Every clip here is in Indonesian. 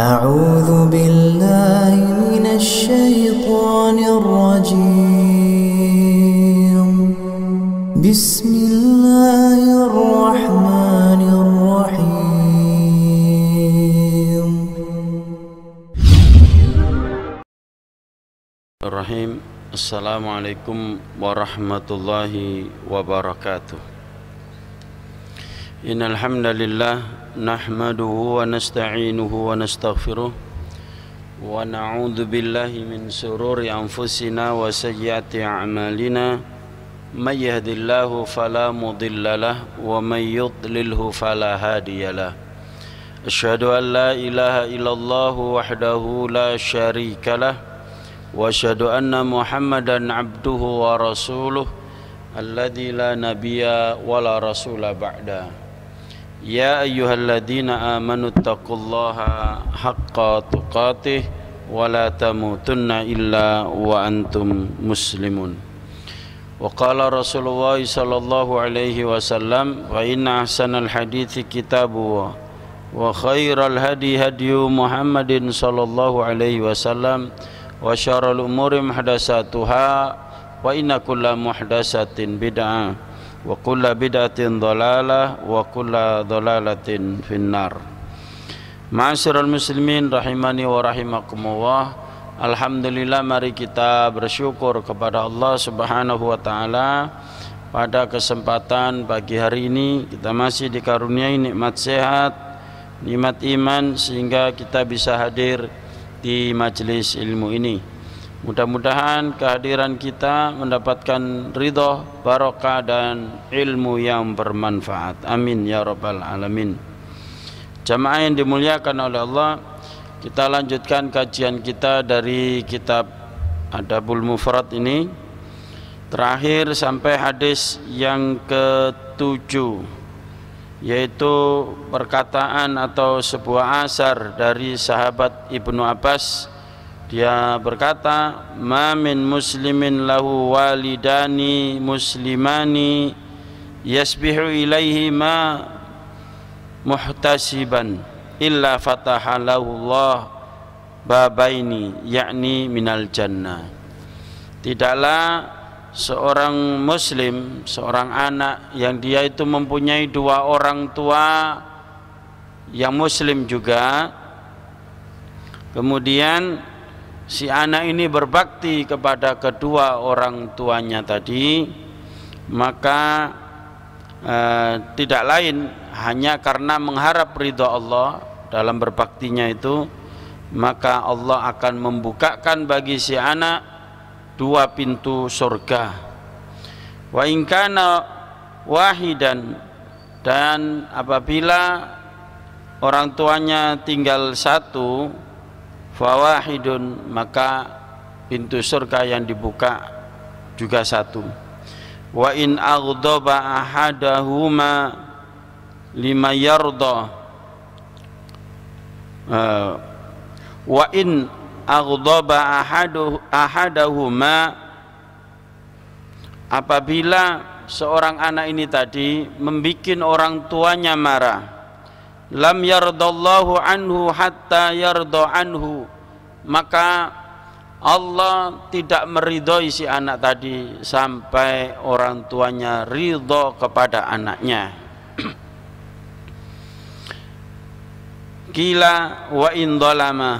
أعوذ بالله من الشيطان الرجيم بسم الله الرحمن الرحيم الرحيم السلام عليكم ورحمة الله وبركاته إن الحمد لله نحمده ونستعينه ونستغفره ونعوذ بالله من سرور أنفسنا وسيئات أعمالنا من يهد الله فلا مضل له ومن يضلله فلا هادي له أشهد أن لا إله إلا الله وحده لا شريك له وأشهد أن محمدا عبده ورسوله الذي لا نبي ولا رسول بعده يا أيها الذين آمنوا اتقوا الله حق تقاته ولا تموتن إلا وأنتم مسلمون وقال رسول الله صلى الله عليه وسلم وإن أحسن الحديث كتابه وخير الهدي هدي محمد صلى الله عليه وسلم وشر الأمور محدثاتها وإن كل محدثة بدعة wa kulla bid'atin dhalalah wa kulla dhalalatin finnar Ma'asyiral muslimin rahimani wa rahimakumullah Alhamdulillah mari kita bersyukur kepada Allah subhanahu wa ta'ala Pada kesempatan pagi hari ini kita masih dikaruniai nikmat sehat Nikmat iman sehingga kita bisa hadir di majelis ilmu ini Mudah-mudahan kehadiran kita mendapatkan ridho, barokah dan ilmu yang bermanfaat. Amin ya rabbal alamin. Jamaah yang dimuliakan oleh Allah, kita lanjutkan kajian kita dari kitab Adabul Mufrad ini. Terakhir sampai hadis yang ketujuh yaitu perkataan atau sebuah asar dari sahabat Ibnu Abbas dia berkata, mamin muslimin lahu walidani muslimani yasbihu ilaihi ma muhtasiban illa fatahalahu Allah babaini yakni minal jannah." Tidaklah seorang muslim, seorang anak yang dia itu mempunyai dua orang tua yang muslim juga kemudian si anak ini berbakti kepada kedua orang tuanya tadi maka e, tidak lain hanya karena mengharap ridho Allah dalam berbaktinya itu maka Allah akan membukakan bagi si anak dua pintu surga wa ingkana wahidan dan apabila orang tuanya tinggal satu fawahidun maka pintu surga yang dibuka juga satu wa in aghdaba ahadahuma lima yardha uh, eh, wa in aghdaba ahadu, ahadahuma apabila seorang anak ini tadi membuat orang tuanya marah lam yardallahu anhu hatta yarda anhu maka Allah tidak meridhoi si anak tadi sampai orang tuanya ridho kepada anaknya Kila wa indolama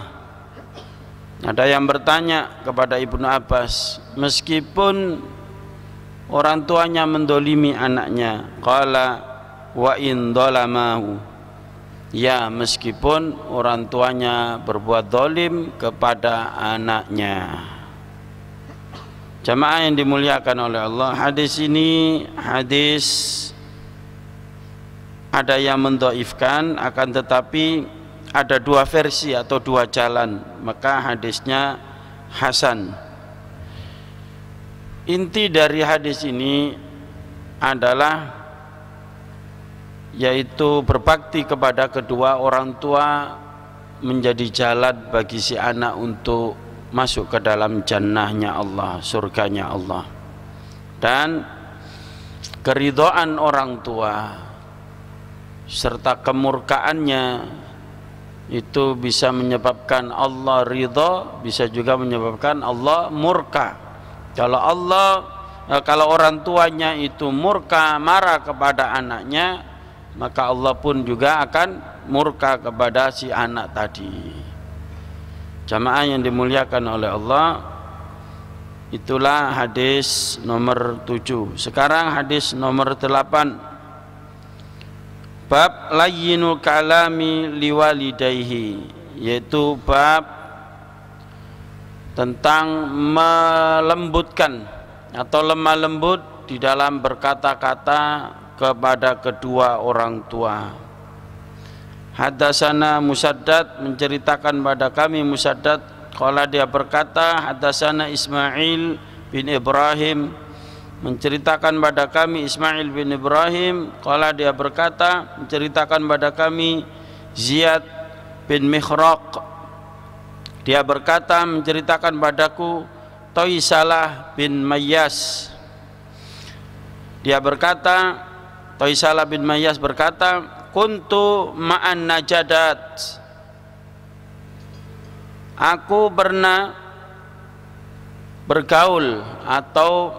ada yang bertanya kepada Ibnu Abbas meskipun orang tuanya mendolimi anaknya kala wa indolamahu ya meskipun orang tuanya berbuat dolim kepada anaknya jamaah yang dimuliakan oleh Allah hadis ini hadis ada yang mendoifkan akan tetapi ada dua versi atau dua jalan maka hadisnya Hasan inti dari hadis ini adalah yaitu berbakti kepada kedua orang tua menjadi jalan bagi si anak untuk masuk ke dalam jannahnya Allah, surganya Allah. Dan keridoan orang tua serta kemurkaannya itu bisa menyebabkan Allah ridho bisa juga menyebabkan Allah murka kalau Allah eh, kalau orang tuanya itu murka marah kepada anaknya maka Allah pun juga akan murka kepada si anak tadi jamaah yang dimuliakan oleh Allah itulah hadis nomor 7 sekarang hadis nomor 8 bab layyinul kalami liwalidayhi yaitu bab tentang melembutkan atau lemah lembut di dalam berkata-kata kepada kedua orang tua Hadasana Musaddad menceritakan pada kami Musaddad Kala dia berkata Hadasana Ismail bin Ibrahim Menceritakan pada kami Ismail bin Ibrahim Kala dia berkata Menceritakan pada kami Ziyad bin Mikhraq Dia berkata menceritakan padaku Toisalah bin Mayyas Dia berkata Taisala bin Mayas berkata, "Kuntu ma'an najadat." Aku pernah bergaul atau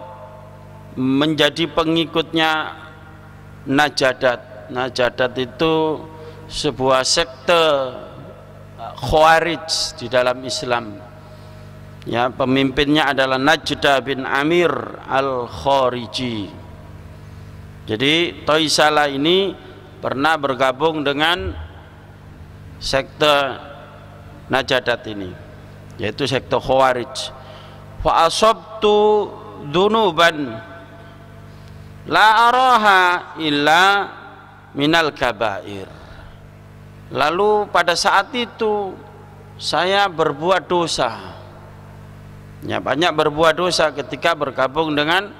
menjadi pengikutnya Najadat. Najadat itu sebuah sekte eh, Khawarij di dalam Islam. Ya, pemimpinnya adalah Najda bin Amir Al-Khariji. Jadi Toisala ini pernah bergabung dengan sekte Najadat ini yaitu sekte Khawarij. Fa asabtu dunuban la araha illa minal kabair. Lalu pada saat itu saya berbuat dosa. Ya, banyak berbuat dosa ketika bergabung dengan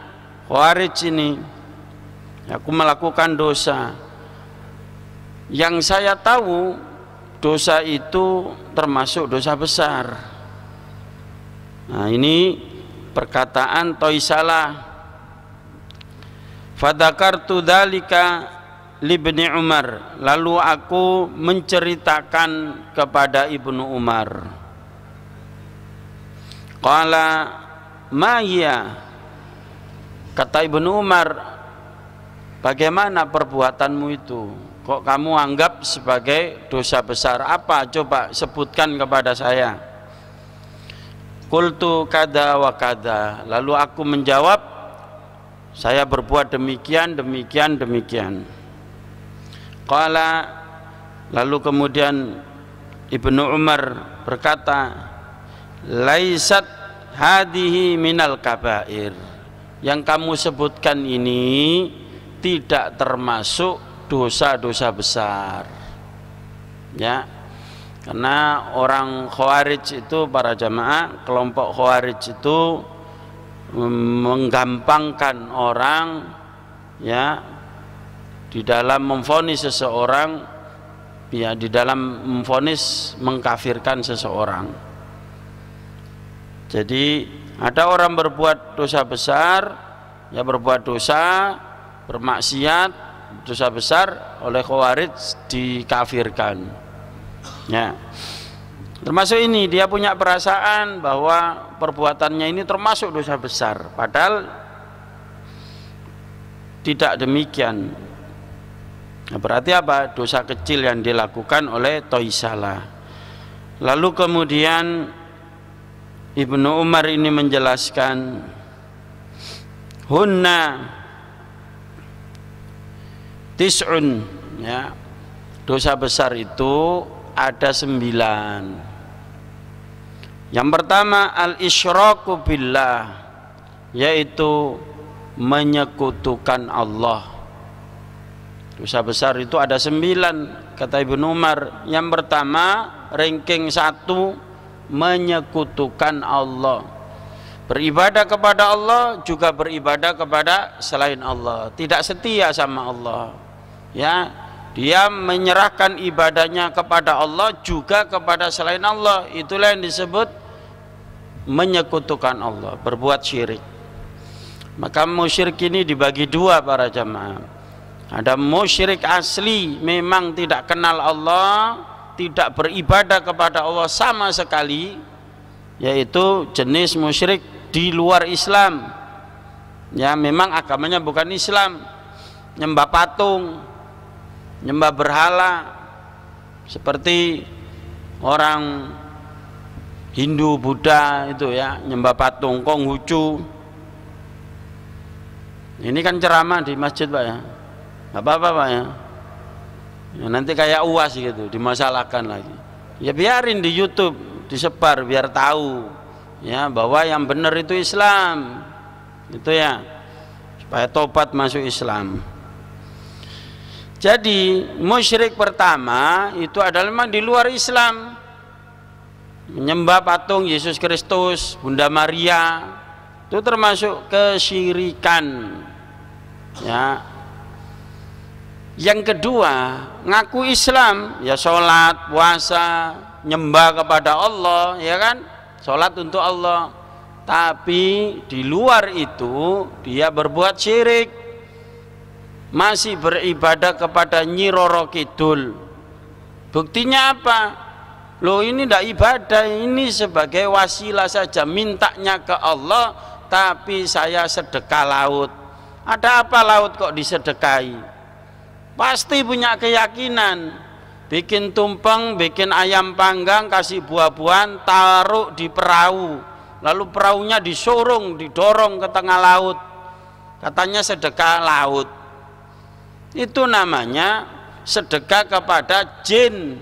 Khawarij ini aku melakukan dosa yang saya tahu dosa itu termasuk dosa besar nah ini perkataan toisalah fadakartu dalika libni Umar lalu aku menceritakan kepada ibnu Umar qala maya kata ibnu Umar Bagaimana perbuatanmu itu? Kok kamu anggap sebagai dosa besar? Apa? Coba sebutkan kepada saya. Kultu kada wa kada. Lalu aku menjawab, saya berbuat demikian, demikian, demikian. Kala lalu kemudian Ibnu Umar berkata, "Laisat hadihi minal kabair." Yang kamu sebutkan ini tidak termasuk dosa-dosa besar ya karena orang khawarij itu para jamaah kelompok khawarij itu menggampangkan orang ya di dalam memfonis seseorang ya di dalam memfonis mengkafirkan seseorang jadi ada orang berbuat dosa besar ya berbuat dosa bermaksiat dosa besar oleh khawarij dikafirkan ya termasuk ini dia punya perasaan bahwa perbuatannya ini termasuk dosa besar padahal tidak demikian nah, berarti apa dosa kecil yang dilakukan oleh Toisala lalu kemudian Ibnu Umar ini menjelaskan hunna tis'un ya dosa besar itu ada sembilan yang pertama al isyraku billah yaitu menyekutukan Allah dosa besar itu ada sembilan kata Ibnu Umar yang pertama ranking satu menyekutukan Allah beribadah kepada Allah juga beribadah kepada selain Allah tidak setia sama Allah ya dia menyerahkan ibadahnya kepada Allah juga kepada selain Allah itulah yang disebut menyekutukan Allah berbuat syirik maka musyrik ini dibagi dua para jamaah ada musyrik asli memang tidak kenal Allah tidak beribadah kepada Allah sama sekali yaitu jenis musyrik di luar Islam ya memang agamanya bukan Islam nyembah patung nyembah berhala seperti orang Hindu, Buddha itu ya, nyembah patung Konghucu. Ini kan ceramah di masjid, Pak ya. nggak apa-apa, Pak ya. ya. nanti kayak UAS gitu, dimasalahkan lagi. Ya biarin di YouTube disebar biar tahu ya bahwa yang benar itu Islam. Itu ya. Supaya tobat masuk Islam. Jadi musyrik pertama itu adalah memang di luar Islam menyembah patung Yesus Kristus, Bunda Maria itu termasuk kesyirikan. Ya. Yang kedua, ngaku Islam, ya sholat, puasa, nyembah kepada Allah, ya kan? Sholat untuk Allah. Tapi di luar itu dia berbuat syirik masih beribadah kepada Nyiroro Kidul. Buktinya apa? Loh ini tidak ibadah, ini sebagai wasilah saja mintanya ke Allah, tapi saya sedekah laut. Ada apa laut kok disedekahi? Pasti punya keyakinan. Bikin tumpeng, bikin ayam panggang, kasih buah-buahan, taruh di perahu. Lalu perahunya disorong, didorong ke tengah laut. Katanya sedekah laut itu namanya sedekah kepada jin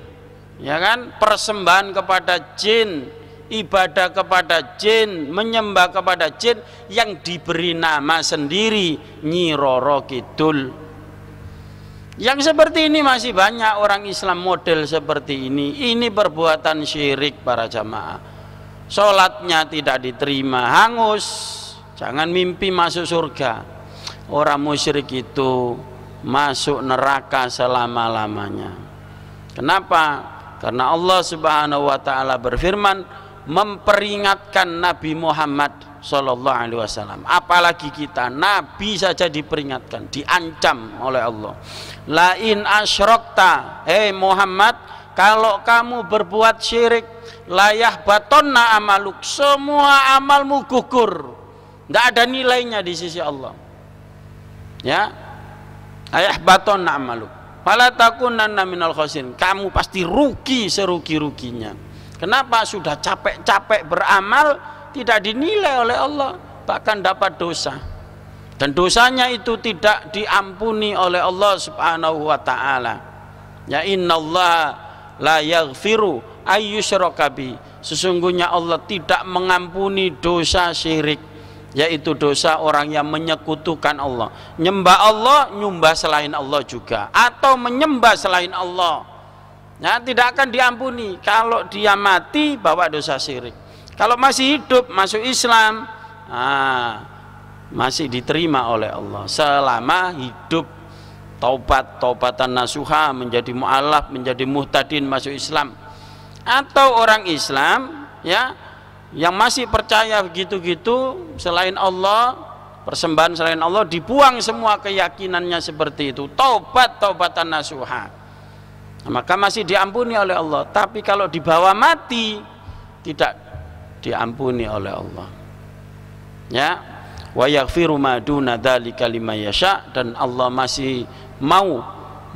ya kan persembahan kepada jin ibadah kepada jin menyembah kepada jin yang diberi nama sendiri Nyiroro Kidul yang seperti ini masih banyak orang Islam model seperti ini ini perbuatan syirik para jamaah sholatnya tidak diterima hangus jangan mimpi masuk surga orang musyrik itu masuk neraka selama-lamanya. Kenapa? Karena Allah Subhanahu wa taala berfirman memperingatkan Nabi Muhammad sallallahu alaihi wasallam. Apalagi kita nabi saja diperingatkan, diancam oleh Allah. Lain asyrakta, hei Muhammad, kalau kamu berbuat syirik, layah batonna amaluk, semua amalmu gugur. Tidak ada nilainya di sisi Allah. Ya, ayah baton na'malu wala takunanna minal khasirin kamu pasti rugi serugi-ruginya kenapa sudah capek-capek beramal tidak dinilai oleh Allah bahkan dapat dosa dan dosanya itu tidak diampuni oleh Allah subhanahu wa ta'ala ya Allah la yaghfiru ayyusyrakabi sesungguhnya Allah tidak mengampuni dosa syirik yaitu dosa orang yang menyekutukan Allah nyembah Allah nyembah selain Allah juga atau menyembah selain Allah Ya, tidak akan diampuni kalau dia mati bawa dosa syirik kalau masih hidup masuk Islam nah, masih diterima oleh Allah selama hidup taubat taubatan nasuha menjadi mu'alaf menjadi muhtadin masuk Islam atau orang Islam ya yang masih percaya begitu-gitu selain Allah persembahan selain Allah dibuang semua keyakinannya seperti itu taubat taubatan nasuha maka masih diampuni oleh Allah tapi kalau dibawa mati tidak diampuni oleh Allah ya wa yaghfiru ma duna dzalika yasha dan Allah masih mau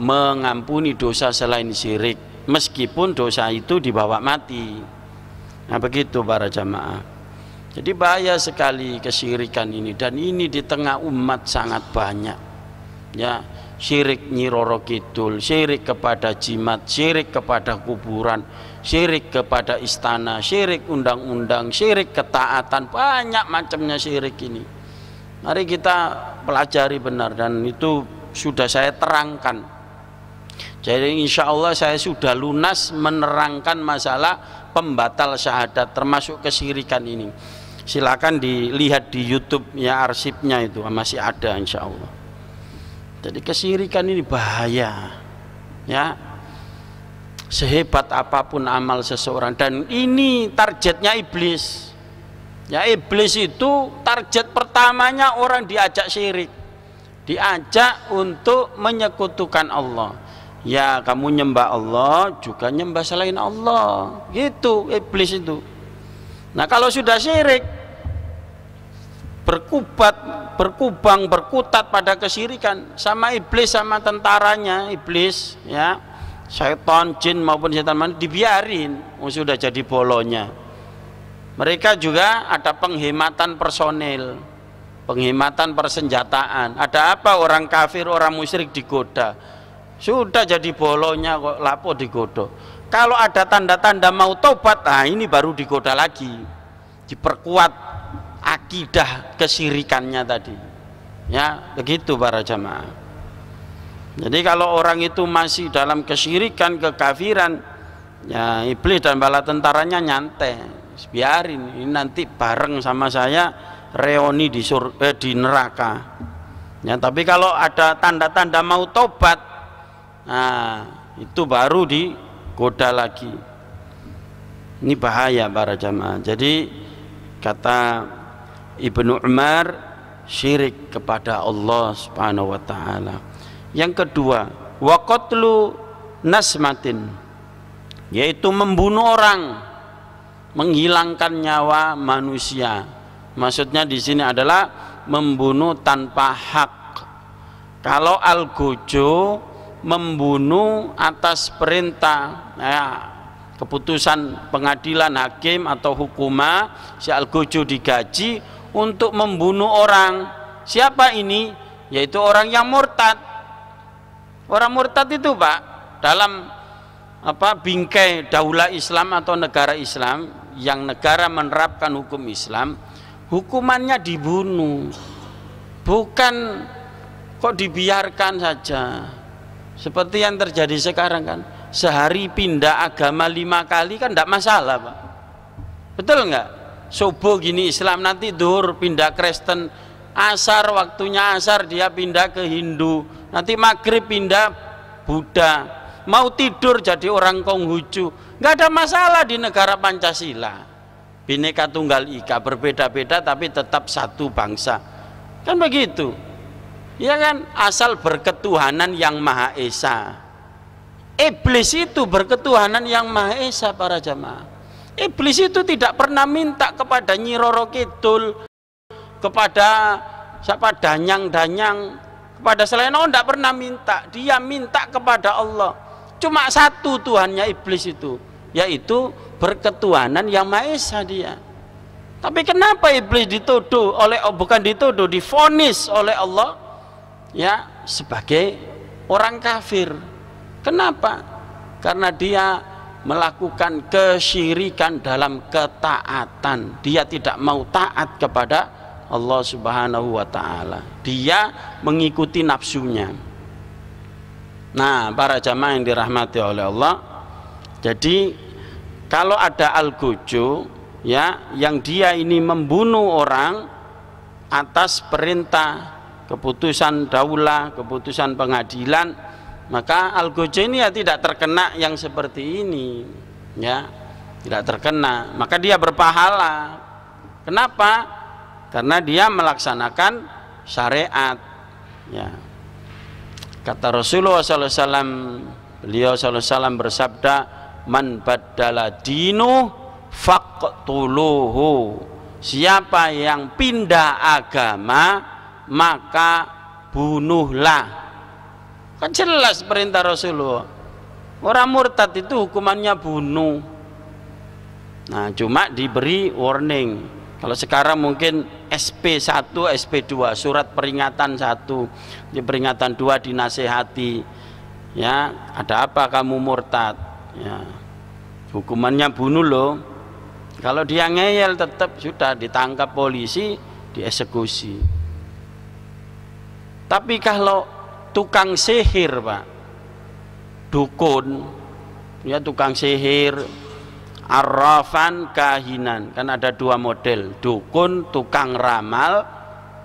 mengampuni dosa selain syirik meskipun dosa itu dibawa mati Nah begitu para jamaah. Jadi bahaya sekali kesyirikan ini dan ini di tengah umat sangat banyak. Ya, syirik nyiroro kidul, syirik kepada jimat, syirik kepada kuburan, syirik kepada istana, syirik undang-undang, syirik ketaatan, banyak macamnya syirik ini. Mari kita pelajari benar dan itu sudah saya terangkan. Jadi insya Allah saya sudah lunas menerangkan masalah pembatal syahadat termasuk kesirikan ini silakan dilihat di YouTube ya arsipnya itu masih ada insya Allah jadi kesirikan ini bahaya ya sehebat apapun amal seseorang dan ini targetnya iblis ya iblis itu target pertamanya orang diajak syirik diajak untuk menyekutukan Allah ya kamu nyembah Allah juga nyembah selain Allah gitu iblis itu nah kalau sudah syirik berkubat berkubang berkutat pada kesirikan sama iblis sama tentaranya iblis ya setan jin maupun setan mana dibiarin oh, sudah jadi bolonya mereka juga ada penghematan personil penghematan persenjataan ada apa orang kafir orang musyrik digoda sudah jadi bolonya kok lapo digodo Kalau ada tanda-tanda mau tobat, nah ini baru digoda lagi. Diperkuat akidah kesirikannya tadi. Ya, begitu para jamaah. Jadi kalau orang itu masih dalam kesirikan kekafiran, ya iblis dan bala tentaranya nyantai. Biarin ini nanti bareng sama saya reuni di sur, eh, di neraka. Ya, tapi kalau ada tanda-tanda mau tobat, Nah, itu baru digoda lagi. Ini bahaya para jamaah. Jadi kata Ibnu Umar syirik kepada Allah Subhanahu wa taala. Yang kedua, qatlu nasmatin yaitu membunuh orang menghilangkan nyawa manusia. Maksudnya di sini adalah membunuh tanpa hak. Kalau al-gojo membunuh atas perintah ya, keputusan pengadilan hakim atau hukuma si Al-Gojo digaji untuk membunuh orang siapa ini yaitu orang yang murtad orang murtad itu Pak dalam apa bingkai daulah Islam atau negara Islam yang negara menerapkan hukum Islam hukumannya dibunuh bukan kok dibiarkan saja seperti yang terjadi sekarang kan sehari pindah agama lima kali kan tidak masalah pak betul nggak subuh gini Islam nanti duhur pindah Kristen asar waktunya asar dia pindah ke Hindu nanti maghrib pindah Buddha mau tidur jadi orang Konghucu nggak ada masalah di negara Pancasila bineka Tunggal Ika berbeda-beda tapi tetap satu bangsa kan begitu Iya kan? Asal berketuhanan yang Maha Esa. Iblis itu berketuhanan yang Maha Esa para jamaah. Iblis itu tidak pernah minta kepada Nyi Roro Kidul, kepada siapa Danyang-Danyang, kepada selain Allah tidak pernah minta. Dia minta kepada Allah. Cuma satu Tuhannya iblis itu, yaitu berketuhanan yang Maha Esa dia. Tapi kenapa iblis dituduh oleh bukan dituduh, difonis oleh Allah ya sebagai orang kafir. Kenapa? Karena dia melakukan kesyirikan dalam ketaatan. Dia tidak mau taat kepada Allah Subhanahu wa taala. Dia mengikuti nafsunya. Nah, para jamaah yang dirahmati oleh Allah. Jadi kalau ada al-gojo ya yang dia ini membunuh orang atas perintah keputusan daulah, keputusan pengadilan, maka al ini ya tidak terkena yang seperti ini, ya tidak terkena. Maka dia berpahala. Kenapa? Karena dia melaksanakan syariat. Ya. Kata Rasulullah SAW, beliau SAW bersabda, "Man badala dinu faqtuluhu." Siapa yang pindah agama, maka bunuhlah kan jelas perintah Rasulullah orang murtad itu hukumannya bunuh nah cuma diberi warning kalau sekarang mungkin SP1 SP2 surat peringatan 1 di peringatan 2 dinasehati ya ada apa kamu murtad ya hukumannya bunuh loh kalau dia ngeyel tetap sudah ditangkap polisi dieksekusi tapi kalau tukang sihir pak dukun ya tukang sihir arrafan kahinan kan ada dua model dukun tukang ramal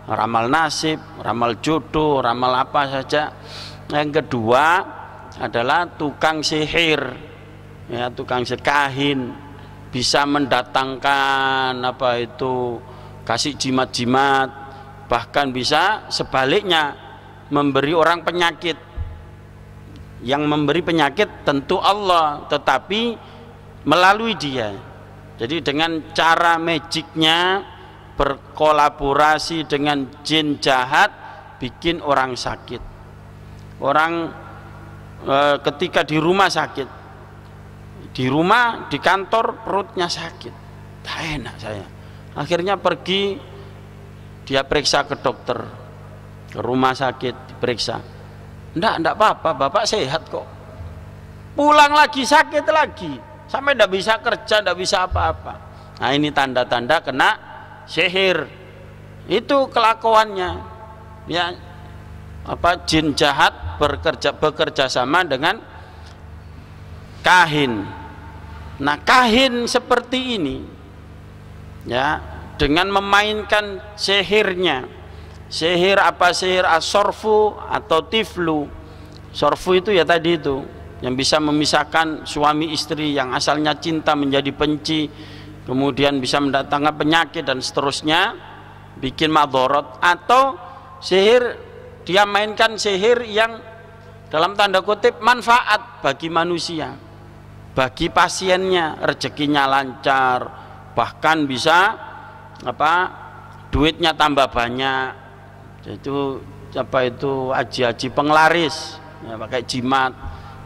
ramal nasib ramal jodoh ramal apa saja yang kedua adalah tukang sihir ya tukang sekahin bisa mendatangkan apa itu kasih jimat-jimat bahkan bisa sebaliknya memberi orang penyakit yang memberi penyakit tentu Allah tetapi melalui dia jadi dengan cara magicnya berkolaborasi dengan jin jahat bikin orang sakit orang e, ketika di rumah sakit di rumah di kantor perutnya sakit tak enak saya akhirnya pergi dia periksa ke dokter ke rumah sakit diperiksa enggak enggak apa-apa bapak sehat kok pulang lagi sakit lagi sampai enggak bisa kerja enggak bisa apa-apa nah ini tanda-tanda kena sihir itu kelakuannya ya apa jin jahat bekerja bekerja sama dengan kahin nah kahin seperti ini ya dengan memainkan sihirnya sihir apa sihir asorfu atau tiflu sorfu itu ya tadi itu yang bisa memisahkan suami istri yang asalnya cinta menjadi benci kemudian bisa mendatangkan penyakit dan seterusnya bikin madorot atau sihir dia mainkan sihir yang dalam tanda kutip manfaat bagi manusia bagi pasiennya rezekinya lancar bahkan bisa apa duitnya tambah banyak itu apa itu aji-aji penglaris ya, pakai jimat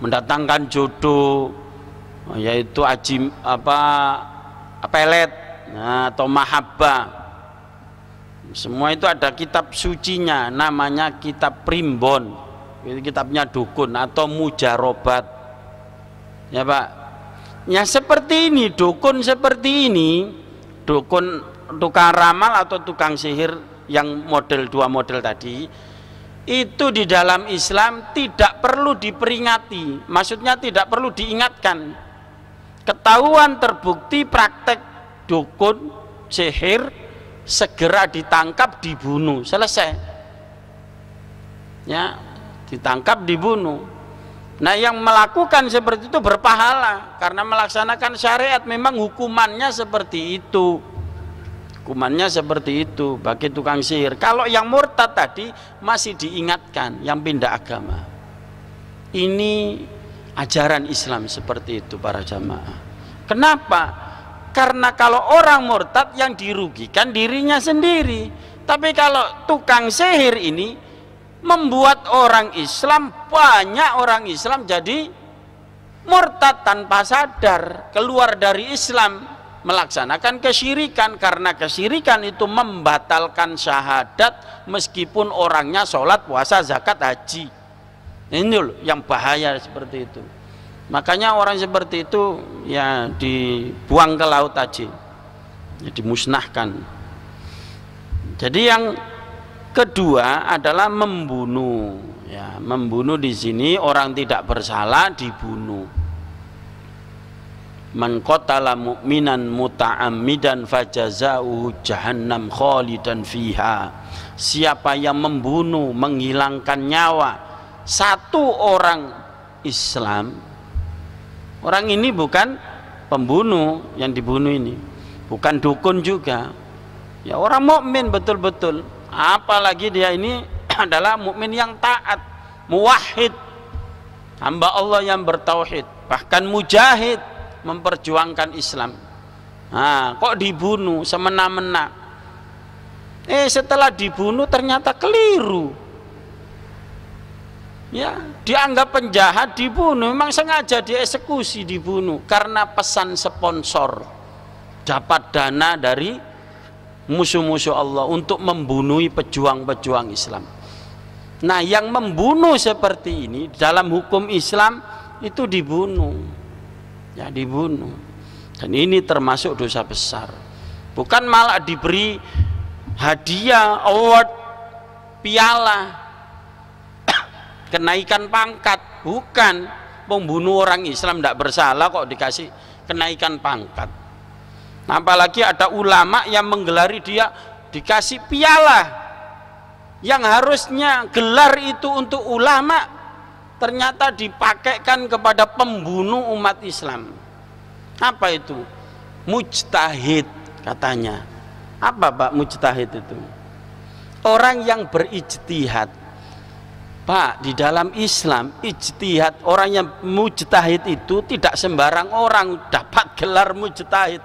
mendatangkan jodoh yaitu aji apa pelet ya, atau mahabba semua itu ada kitab sucinya namanya kitab primbon itu kitabnya dukun atau mujarobat ya pak ya seperti ini dukun seperti ini dukun tukang ramal atau tukang sihir yang model dua model tadi itu di dalam Islam tidak perlu diperingati maksudnya tidak perlu diingatkan ketahuan terbukti praktek dukun sihir segera ditangkap dibunuh selesai ya ditangkap dibunuh Nah yang melakukan seperti itu berpahala karena melaksanakan syariat memang hukumannya seperti itu hukumannya seperti itu bagi tukang sihir kalau yang murtad tadi masih diingatkan yang pindah agama ini ajaran Islam seperti itu para jamaah kenapa karena kalau orang murtad yang dirugikan dirinya sendiri tapi kalau tukang sihir ini membuat orang Islam banyak orang Islam jadi murtad tanpa sadar keluar dari Islam melaksanakan kesyirikan karena kesyirikan itu membatalkan syahadat meskipun orangnya sholat puasa zakat haji ini loh yang bahaya seperti itu makanya orang seperti itu ya dibuang ke laut aja ya, dimusnahkan jadi yang kedua adalah membunuh ya membunuh di sini orang tidak bersalah dibunuh Man qatala mu'minan muta'ammidan fajaza'uhu jahannam khalidan fiha. Siapa yang membunuh, menghilangkan nyawa satu orang Islam. Orang ini bukan pembunuh yang dibunuh ini, bukan dukun juga. Ya orang mukmin betul-betul. Apalagi dia ini adalah mukmin yang taat, muwahhid. Hamba Allah yang bertauhid, bahkan mujahid memperjuangkan Islam nah, kok dibunuh semena-mena eh setelah dibunuh ternyata keliru ya dianggap penjahat dibunuh memang sengaja dieksekusi dibunuh karena pesan sponsor dapat dana dari musuh-musuh Allah untuk membunuh pejuang-pejuang Islam nah yang membunuh seperti ini dalam hukum Islam itu dibunuh ya dibunuh dan ini termasuk dosa besar bukan malah diberi hadiah award piala kenaikan pangkat bukan pembunuh orang Islam tidak bersalah kok dikasih kenaikan pangkat apalagi ada ulama yang menggelari dia dikasih piala yang harusnya gelar itu untuk ulama ternyata dipakaikan kepada pembunuh umat Islam. Apa itu? Mujtahid katanya. Apa Pak mujtahid itu? Orang yang berijtihad. Pak, di dalam Islam ijtihad orang yang mujtahid itu tidak sembarang orang dapat gelar mujtahid.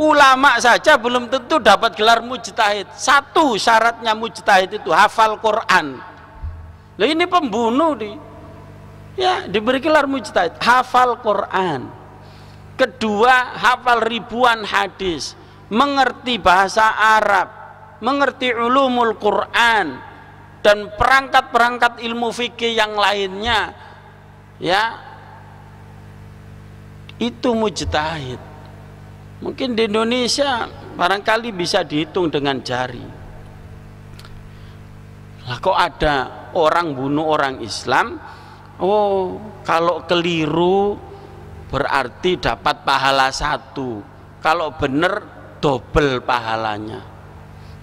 Ulama saja belum tentu dapat gelar mujtahid. Satu syaratnya mujtahid itu hafal Quran. Lah ini pembunuh di Ya, diberi gelar mujtahid, hafal Quran. Kedua, hafal ribuan hadis, mengerti bahasa Arab, mengerti ulumul Quran dan perangkat-perangkat ilmu fikih yang lainnya. Ya. Itu mujtahid. Mungkin di Indonesia barangkali bisa dihitung dengan jari. Lah kok ada orang bunuh orang Islam Oh, kalau keliru berarti dapat pahala satu. Kalau benar double pahalanya.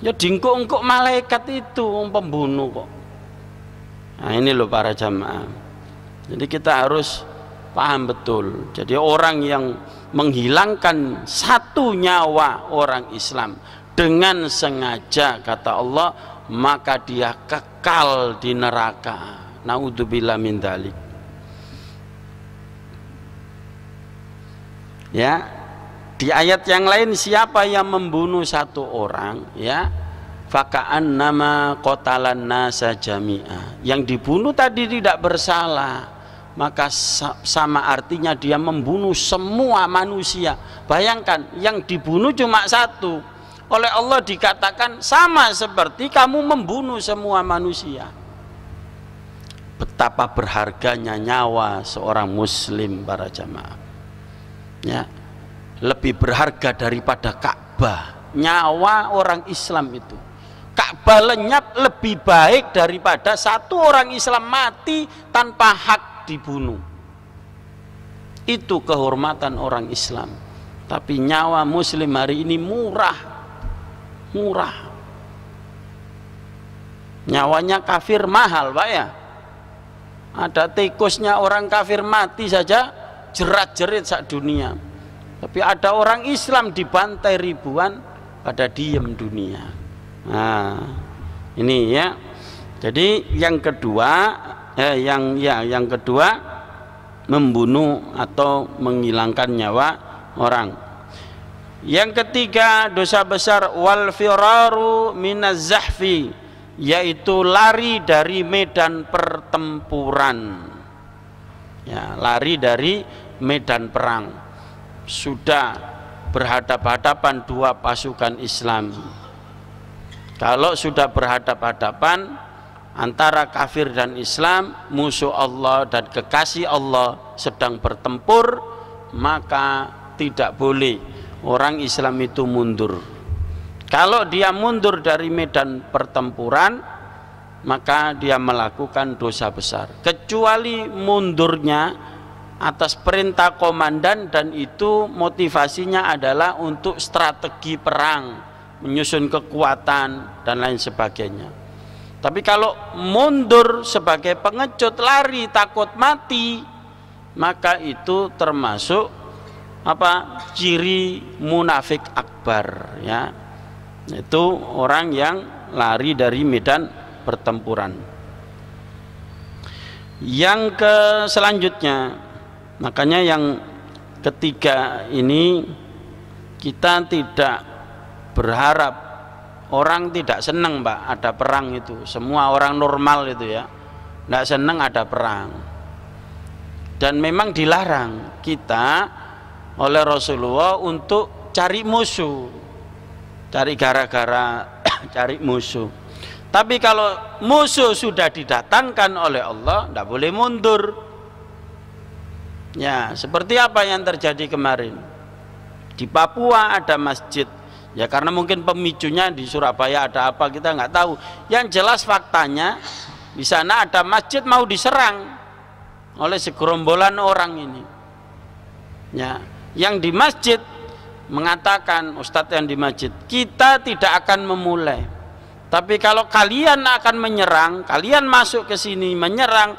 Ya dingkuk ngkuk malaikat itu pembunuh kok. Nah, ini loh para jamaah. Jadi kita harus paham betul. Jadi orang yang menghilangkan satu nyawa orang Islam dengan sengaja kata Allah, maka dia kekal di neraka naudzubillah min dalik ya di ayat yang lain siapa yang membunuh satu orang ya fakaan nama kotalan nasa jamia yang dibunuh tadi tidak bersalah maka sama artinya dia membunuh semua manusia bayangkan yang dibunuh cuma satu oleh Allah dikatakan sama seperti kamu membunuh semua manusia betapa berharganya nyawa seorang muslim para jamaah ya lebih berharga daripada Ka'bah nyawa orang Islam itu Ka'bah lenyap lebih baik daripada satu orang Islam mati tanpa hak dibunuh itu kehormatan orang Islam tapi nyawa muslim hari ini murah murah nyawanya kafir mahal pak ya ada tikusnya orang kafir mati saja jerat-jerit sak dunia tapi ada orang Islam dibantai ribuan pada diem dunia nah, ini ya jadi yang kedua eh, yang ya yang kedua membunuh atau menghilangkan nyawa orang yang ketiga dosa besar wal firaru minaz zahfi yaitu lari dari medan pertempuran ya, lari dari medan perang sudah berhadap-hadapan dua pasukan Islam kalau sudah berhadap-hadapan antara kafir dan Islam musuh Allah dan kekasih Allah sedang bertempur maka tidak boleh orang Islam itu mundur kalau dia mundur dari medan pertempuran, maka dia melakukan dosa besar. Kecuali mundurnya atas perintah komandan dan itu motivasinya adalah untuk strategi perang, menyusun kekuatan dan lain sebagainya. Tapi kalau mundur sebagai pengecut lari takut mati, maka itu termasuk apa ciri munafik akbar ya itu orang yang lari dari medan pertempuran yang ke selanjutnya makanya yang ketiga ini kita tidak berharap orang tidak senang mbak ada perang itu semua orang normal itu ya tidak senang ada perang dan memang dilarang kita oleh Rasulullah untuk cari musuh cari gara-gara cari musuh tapi kalau musuh sudah didatangkan oleh Allah tidak boleh mundur ya seperti apa yang terjadi kemarin di Papua ada masjid ya karena mungkin pemicunya di Surabaya ada apa kita nggak tahu yang jelas faktanya di sana ada masjid mau diserang oleh segerombolan orang ini ya yang di masjid mengatakan Ustadz yang di masjid kita tidak akan memulai tapi kalau kalian akan menyerang kalian masuk ke sini menyerang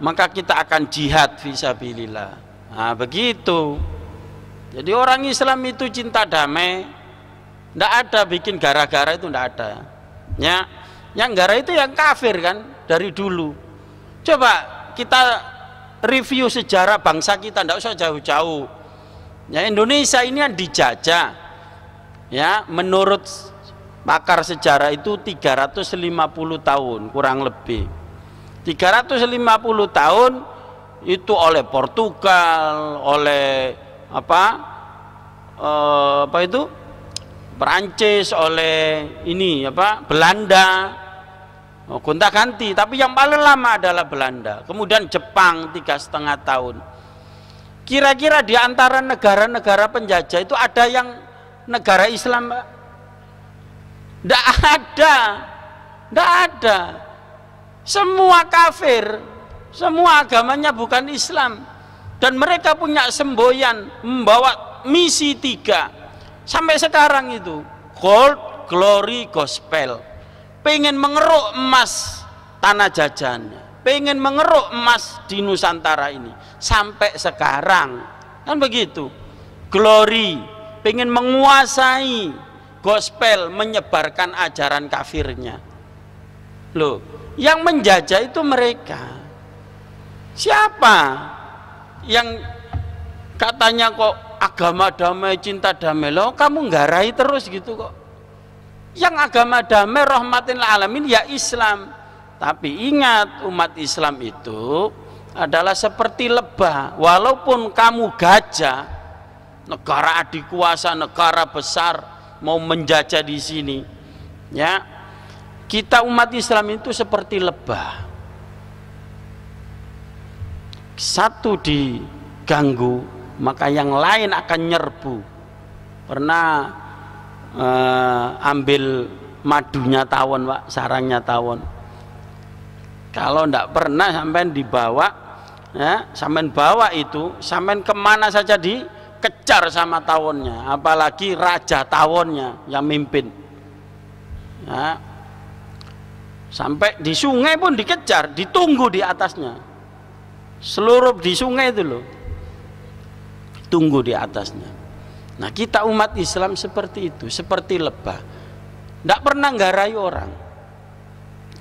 maka kita akan jihad visabilillah nah begitu jadi orang Islam itu cinta damai tidak ada bikin gara-gara itu tidak ada ya yang gara itu yang kafir kan dari dulu coba kita review sejarah bangsa kita tidak usah jauh-jauh Ya Indonesia ini kan dijajah. Ya, menurut pakar sejarah itu 350 tahun kurang lebih. 350 tahun itu oleh Portugal, oleh apa? Eh, apa itu? Perancis oleh ini apa? Belanda. Oh, ganti, tapi yang paling lama adalah Belanda. Kemudian Jepang tiga setengah tahun Kira-kira di antara negara-negara penjajah itu ada yang negara Islam? Tidak ada. Tidak ada. Semua kafir, semua agamanya bukan Islam. Dan mereka punya semboyan membawa misi tiga. Sampai sekarang itu gold, glory, gospel. Pengen mengeruk emas tanah jajahannya. Pengen mengeruk emas di Nusantara ini sampai sekarang kan begitu glory pengen menguasai gospel menyebarkan ajaran kafirnya loh yang menjajah itu mereka siapa yang katanya kok agama damai cinta damai loh kamu nggarai terus gitu kok yang agama damai rahmatin alamin ya Islam tapi ingat umat Islam itu adalah seperti lebah walaupun kamu gajah negara adikuasa negara besar mau menjajah di sini ya kita umat Islam itu seperti lebah satu diganggu maka yang lain akan nyerbu pernah eh, ambil madunya tawon pak sarangnya tawon kalau tidak pernah sampai dibawa ya, sampean bawa itu sampean kemana saja dikejar sama tawonnya apalagi raja tawonnya yang mimpin ya. sampai di sungai pun dikejar ditunggu di atasnya seluruh di sungai itu loh tunggu di atasnya Nah kita umat Islam seperti itu, seperti lebah. Tidak pernah nggak rayu orang.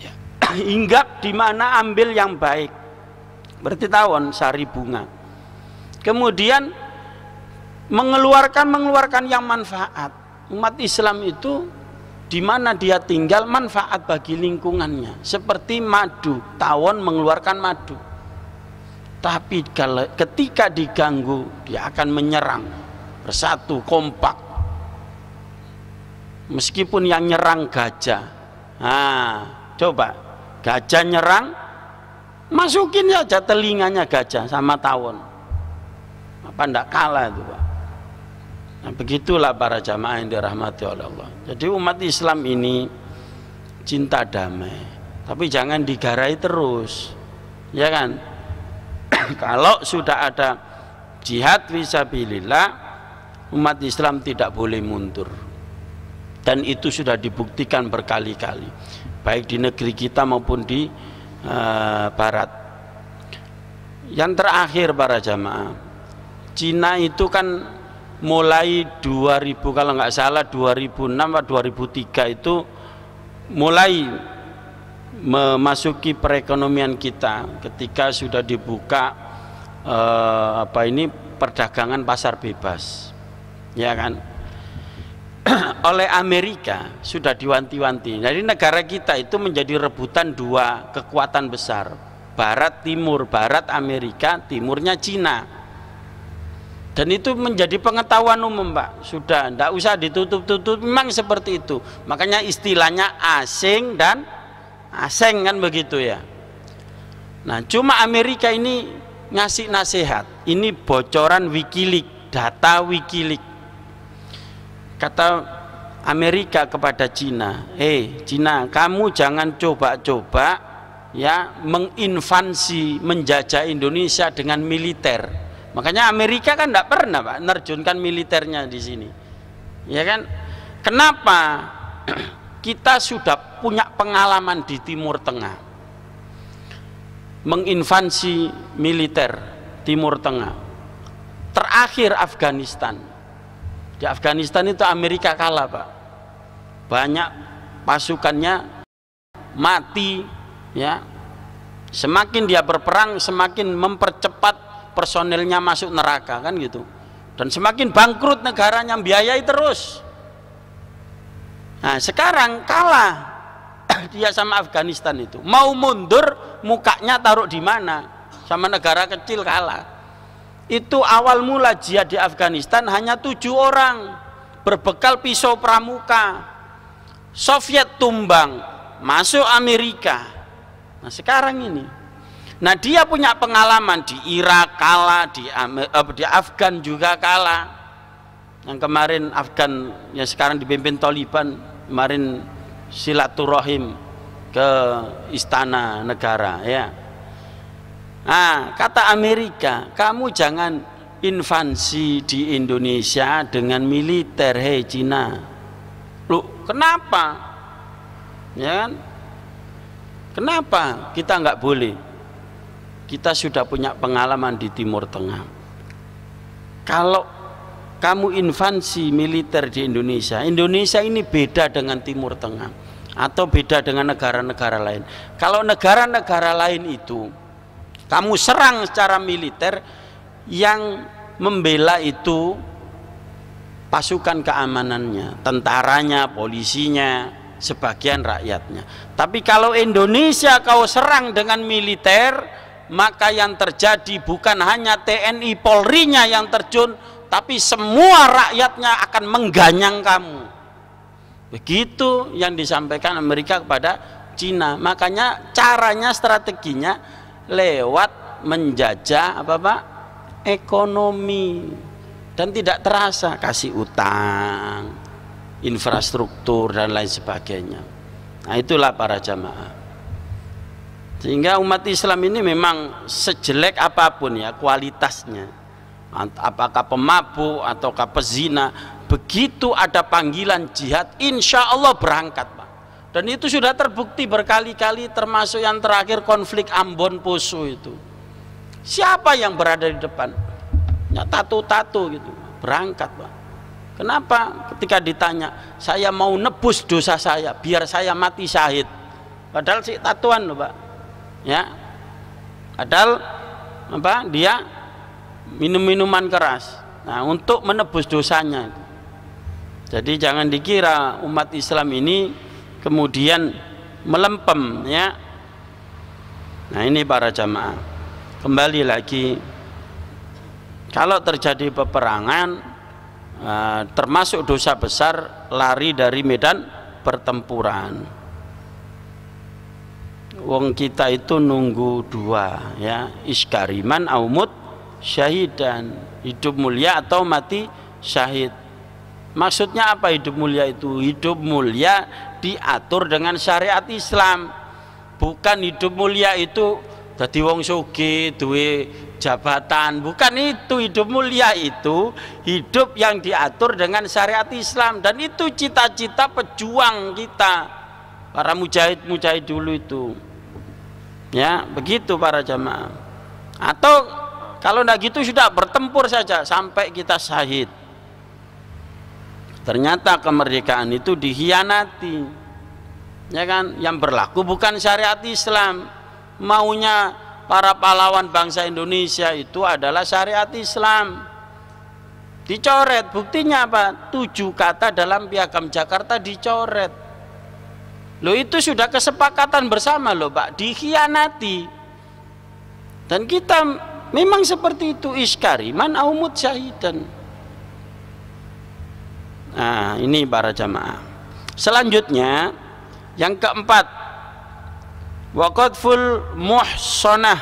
Ya. Hinggap di mana ambil yang baik berarti tawon sari bunga kemudian mengeluarkan mengeluarkan yang manfaat umat Islam itu di mana dia tinggal manfaat bagi lingkungannya seperti madu tawon mengeluarkan madu tapi kalau ketika diganggu dia akan menyerang bersatu kompak meskipun yang nyerang gajah ah coba gajah nyerang masukin aja telinganya gajah sama tawon apa ndak kalah itu Pak nah, begitulah para jamaah yang dirahmati oleh Allah jadi umat Islam ini cinta damai tapi jangan digarai terus ya kan kalau sudah ada jihad visabilillah umat Islam tidak boleh mundur dan itu sudah dibuktikan berkali-kali baik di negeri kita maupun di e, barat yang terakhir para jamaah Cina itu kan mulai 2000 kalau nggak salah 2006 atau 2003 itu mulai memasuki perekonomian kita ketika sudah dibuka e, apa ini perdagangan pasar bebas ya kan oleh Amerika sudah diwanti-wanti. Jadi negara kita itu menjadi rebutan dua kekuatan besar, barat timur, barat Amerika, timurnya Cina. Dan itu menjadi pengetahuan umum, Pak. Sudah tidak usah ditutup-tutup, memang seperti itu. Makanya istilahnya asing dan asing kan begitu ya. Nah, cuma Amerika ini ngasih nasihat. Ini bocoran Wikileaks, data Wikileaks kata Amerika kepada Cina, "Eh, hey, Cina, kamu jangan coba-coba ya menginvasi menjajah Indonesia dengan militer." Makanya Amerika kan tidak pernah Pak nerjunkan militernya di sini. Ya kan? Kenapa? Kita sudah punya pengalaman di Timur Tengah. Menginvasi militer Timur Tengah. Terakhir Afghanistan di Afghanistan itu Amerika kalah, Pak. Banyak pasukannya mati, ya. Semakin dia berperang, semakin mempercepat personilnya masuk neraka kan gitu. Dan semakin bangkrut negaranya biayai terus. Nah, sekarang kalah dia sama Afghanistan itu. Mau mundur, mukanya taruh di mana? Sama negara kecil kalah itu awal mula jihad di Afghanistan hanya tujuh orang berbekal pisau pramuka Soviet tumbang masuk Amerika nah sekarang ini nah dia punya pengalaman di Irak kalah di, Amer, eh, di Afgan juga kalah yang kemarin Afgan yang sekarang dipimpin Taliban kemarin silaturahim ke istana negara ya Nah kata Amerika, kamu jangan invasi di Indonesia dengan militer, hei Cina. Lu, kenapa? Ya kan? Kenapa kita nggak boleh? Kita sudah punya pengalaman di Timur Tengah. Kalau kamu invasi militer di Indonesia, Indonesia ini beda dengan Timur Tengah atau beda dengan negara-negara lain. Kalau negara-negara lain itu kamu serang secara militer yang membela itu pasukan keamanannya tentaranya polisinya sebagian rakyatnya tapi kalau Indonesia kau serang dengan militer maka yang terjadi bukan hanya TNI Polri-nya yang terjun tapi semua rakyatnya akan mengganyang kamu begitu yang disampaikan Amerika kepada Cina makanya caranya strateginya lewat menjajah apa Pak? ekonomi dan tidak terasa kasih utang, infrastruktur dan lain sebagainya. Nah, itulah para jamaah. Sehingga umat Islam ini memang sejelek apapun ya kualitasnya. Apakah pemabuk ataukah pezina, begitu ada panggilan jihad, insya Allah berangkat dan itu sudah terbukti berkali-kali termasuk yang terakhir konflik Ambon Poso itu. Siapa yang berada di depan? Ya tato-tato gitu. Berangkat, Pak. Kenapa ketika ditanya, saya mau nebus dosa saya, biar saya mati syahid. Padahal si tatuan loh, Pak. Ya. Padahal apa? Dia minum minuman keras. Nah, untuk menebus dosanya. Jadi jangan dikira umat Islam ini kemudian melempem ya nah ini para jamaah kembali lagi kalau terjadi peperangan eh, termasuk dosa besar lari dari medan pertempuran wong kita itu nunggu dua ya iskariman aumut dan hidup mulia atau mati syahid Maksudnya apa hidup mulia itu? Hidup mulia diatur dengan syariat Islam. Bukan hidup mulia itu jadi wong sugi, duwe jabatan. Bukan itu hidup mulia itu hidup yang diatur dengan syariat Islam dan itu cita-cita pejuang kita para mujahid-mujahid dulu itu. Ya, begitu para jamaah. Atau kalau tidak gitu sudah bertempur saja sampai kita syahid Ternyata kemerdekaan itu dihianati. Ya kan? Yang berlaku bukan syariat Islam. Maunya para pahlawan bangsa Indonesia itu adalah syariat Islam. Dicoret, buktinya apa? Tujuh kata dalam piagam Jakarta dicoret. Lo itu sudah kesepakatan bersama lo, Pak, dikhianati. Dan kita memang seperti itu iskari iskariman aumut syahidan. Nah, ini para jamaah. Selanjutnya yang keempat waqadful muhsanah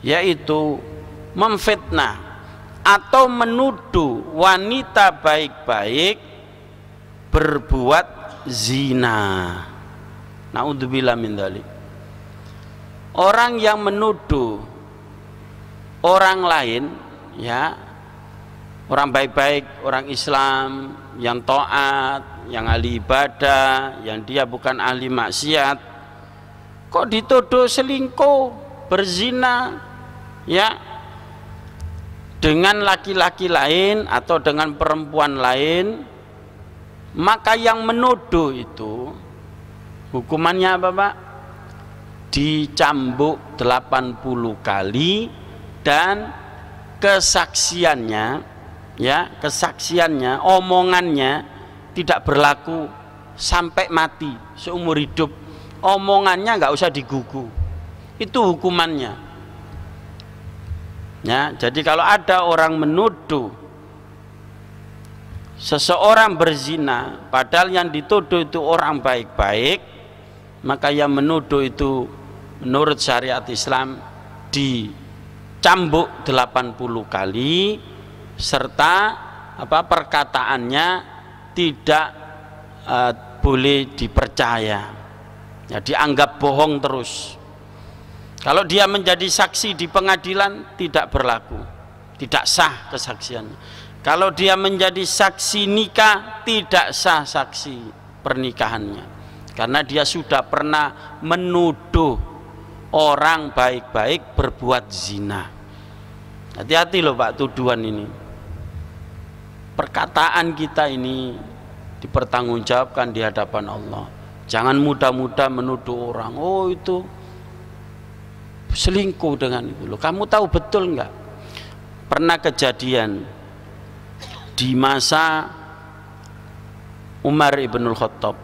yaitu memfitnah atau menuduh wanita baik-baik berbuat zina. Nauzubillah min dzalik. Orang yang menuduh orang lain ya orang baik-baik, orang Islam yang taat, yang ahli ibadah, yang dia bukan ahli maksiat, kok dituduh selingkuh, berzina, ya, dengan laki-laki lain atau dengan perempuan lain, maka yang menuduh itu hukumannya apa, Pak? Dicambuk 80 kali dan kesaksiannya ya kesaksiannya omongannya tidak berlaku sampai mati seumur hidup omongannya nggak usah digugu itu hukumannya ya jadi kalau ada orang menuduh seseorang berzina padahal yang dituduh itu orang baik-baik maka yang menuduh itu menurut syariat Islam dicambuk 80 kali serta apa perkataannya tidak uh, boleh dipercaya. Ya, dianggap bohong terus. Kalau dia menjadi saksi di pengadilan tidak berlaku, tidak sah kesaksiannya. Kalau dia menjadi saksi nikah tidak sah saksi pernikahannya. Karena dia sudah pernah menuduh orang baik-baik berbuat zina. Hati-hati loh Pak tuduhan ini perkataan kita ini dipertanggungjawabkan di hadapan Allah. Jangan mudah-mudah menuduh orang, oh itu selingkuh dengan ibu lo. Kamu tahu betul nggak? Pernah kejadian di masa Umar ibnul Khattab.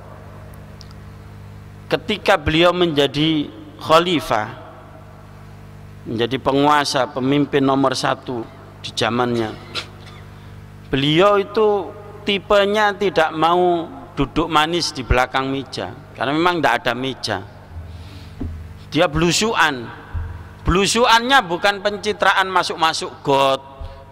Ketika beliau menjadi khalifah, menjadi penguasa, pemimpin nomor satu di zamannya beliau itu tipenya tidak mau duduk manis di belakang meja karena memang tidak ada meja dia belusuan belusuannya bukan pencitraan masuk-masuk got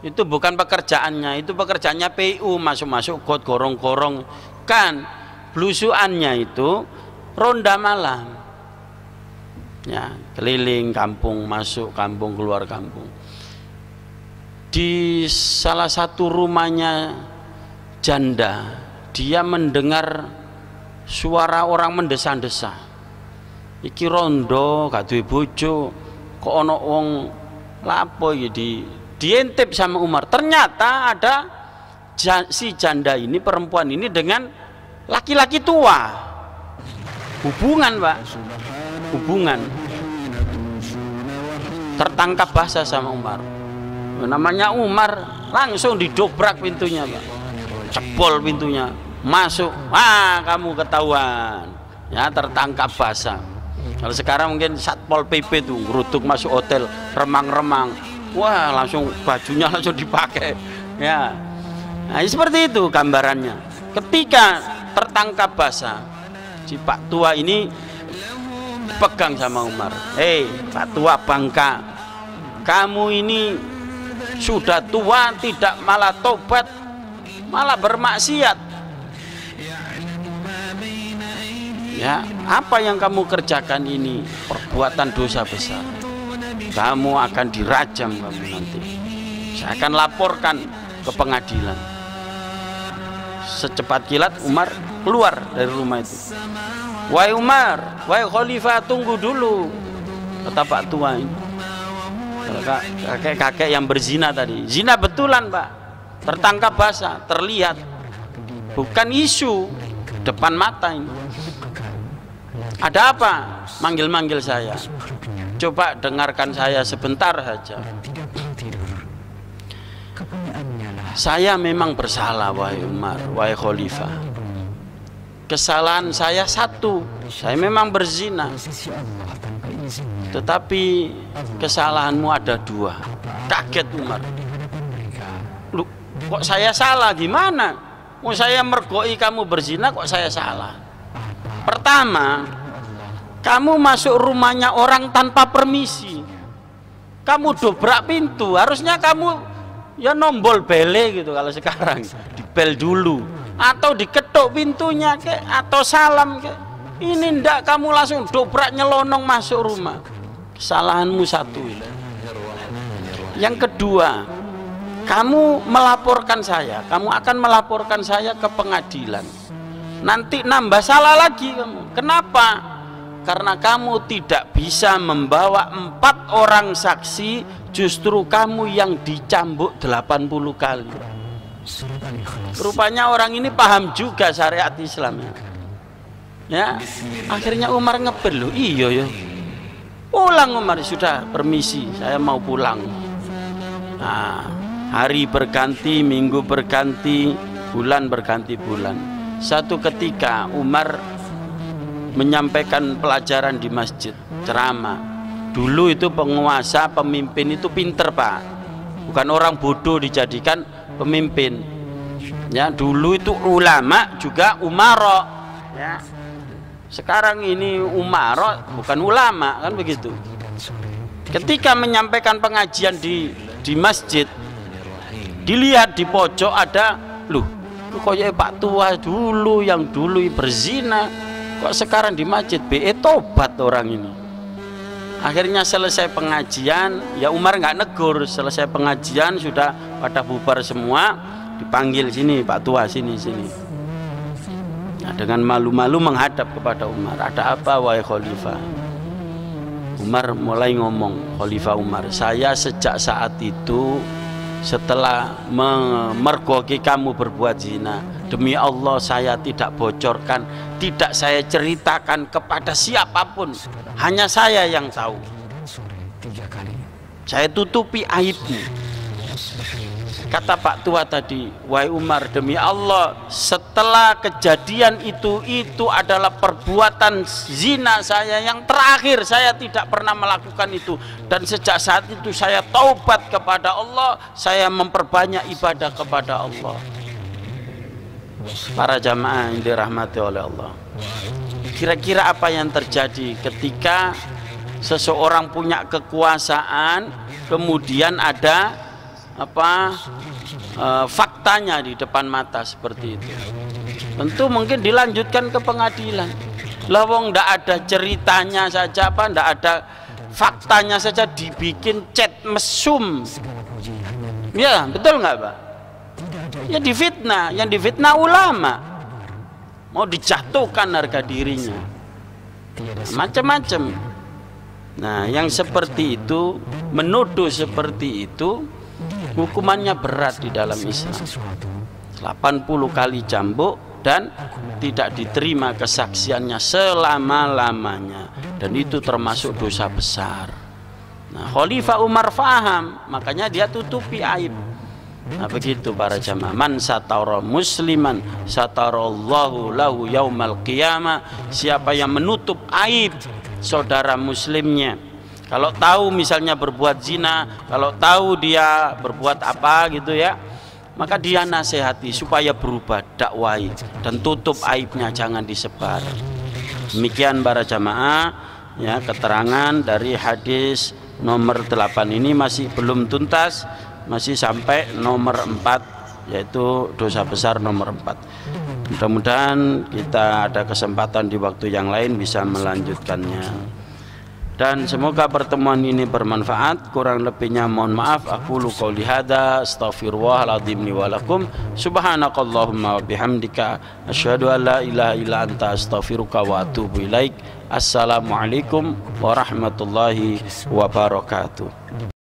itu bukan pekerjaannya itu pekerjaannya PU masuk-masuk got gorong-gorong kan belusuannya itu ronda malam ya keliling kampung masuk kampung keluar kampung di salah satu rumahnya janda dia mendengar suara orang mendesa-desa iki rondo gak bojo kok ono wong lapo ya di diintip sama Umar ternyata ada si janda ini perempuan ini dengan laki-laki tua hubungan pak hubungan tertangkap bahasa sama Umar namanya Umar langsung didobrak pintunya Pak cepol pintunya masuk ah kamu ketahuan ya tertangkap basah kalau sekarang mungkin satpol pp tuh ngerutuk masuk hotel remang-remang wah langsung bajunya langsung dipakai ya nah, seperti itu gambarannya ketika tertangkap basah si pak tua ini pegang sama Umar hei eh, pak tua bangka kamu ini sudah tua tidak malah tobat malah bermaksiat ya apa yang kamu kerjakan ini perbuatan dosa besar kamu akan dirajam kamu nanti saya akan laporkan ke pengadilan secepat kilat Umar keluar dari rumah itu wahai Umar wahai khalifah tunggu dulu kata pak tua ini kakek-kakek yang berzina tadi zina betulan pak tertangkap basah terlihat bukan isu depan mata ini ada apa manggil-manggil saya coba dengarkan saya sebentar saja saya memang bersalah wahai Umar wahai Khalifah kesalahan saya satu saya memang berzina Iya. Tetapi kesalahanmu ada dua. Kaget Umar. Lu, kok saya salah gimana? Mau saya mergoi kamu berzina kok saya salah? Pertama, kamu masuk rumahnya orang tanpa permisi. Kamu dobrak pintu, harusnya kamu ya nombol bele gitu kalau sekarang dibel dulu atau diketuk pintunya ke atau salam ke ini ndak kamu langsung dobrak nyelonong masuk rumah kesalahanmu satu yang kedua kamu melaporkan saya kamu akan melaporkan saya ke pengadilan nanti nambah salah lagi kamu kenapa karena kamu tidak bisa membawa empat orang saksi justru kamu yang dicambuk 80 kali rupanya orang ini paham juga syariat Islam ya akhirnya Umar ngebel iya ya pulang Umar sudah permisi saya mau pulang nah, hari berganti minggu berganti bulan berganti bulan satu ketika Umar menyampaikan pelajaran di masjid ceramah dulu itu penguasa pemimpin itu pinter pak bukan orang bodoh dijadikan pemimpin ya dulu itu ulama juga umaro ya sekarang ini umarot bukan ulama kan begitu. Ketika menyampaikan pengajian di di masjid, dilihat di pojok ada lu kok Pak Tua dulu yang dulu berzina kok sekarang di masjid be eh, tobat orang ini akhirnya selesai pengajian ya Umar nggak negur selesai pengajian sudah pada bubar semua dipanggil sini Pak Tua sini sini Nah, dengan malu-malu menghadap kepada Umar. Ada apa wahai khalifah? Umar mulai ngomong, Khalifah Umar, saya sejak saat itu setelah memergoki kamu berbuat zina, demi Allah saya tidak bocorkan, tidak saya ceritakan kepada siapapun. Hanya saya yang tahu. Saya tutupi aibmu. Kata Pak Tua tadi, "Wahai Umar, demi Allah, setelah kejadian itu itu adalah perbuatan zina saya yang terakhir. Saya tidak pernah melakukan itu dan sejak saat itu saya taubat kepada Allah, saya memperbanyak ibadah kepada Allah." Para jamaah yang dirahmati oleh Allah. Kira-kira apa yang terjadi ketika seseorang punya kekuasaan kemudian ada apa e, faktanya di depan mata seperti itu tentu mungkin dilanjutkan ke pengadilan lawong tidak ndak ada ceritanya saja apa ndak ada faktanya saja dibikin chat mesum ya betul nggak pak ya difitnah yang difitnah ulama mau dijatuhkan harga dirinya macam-macam nah yang seperti itu menuduh seperti itu hukumannya berat di dalam Islam 80 kali cambuk dan tidak diterima kesaksiannya selama-lamanya dan itu termasuk dosa besar nah Khalifah Umar faham makanya dia tutupi aib nah begitu para jamaah man satara musliman satarallahu lahu yaumal qiyamah siapa yang menutup aib saudara muslimnya kalau tahu misalnya berbuat zina, kalau tahu dia berbuat apa gitu ya, maka dia nasihati supaya berubah, dakwai dan tutup aibnya jangan disebar. Demikian para jamaah ya keterangan dari hadis nomor 8 ini masih belum tuntas, masih sampai nomor 4 yaitu dosa besar nomor 4. Mudah-mudahan kita ada kesempatan di waktu yang lain bisa melanjutkannya dan semoga pertemuan ini bermanfaat kurang lebihnya mohon maaf aku qauli hada astaghfirullahaladzim li wa lakum subhanakallahumma wa bihamdika asyhadu an la ilaha illa anta astaghfiruka wa atubu ilaik assalamualaikum warahmatullahi wabarakatuh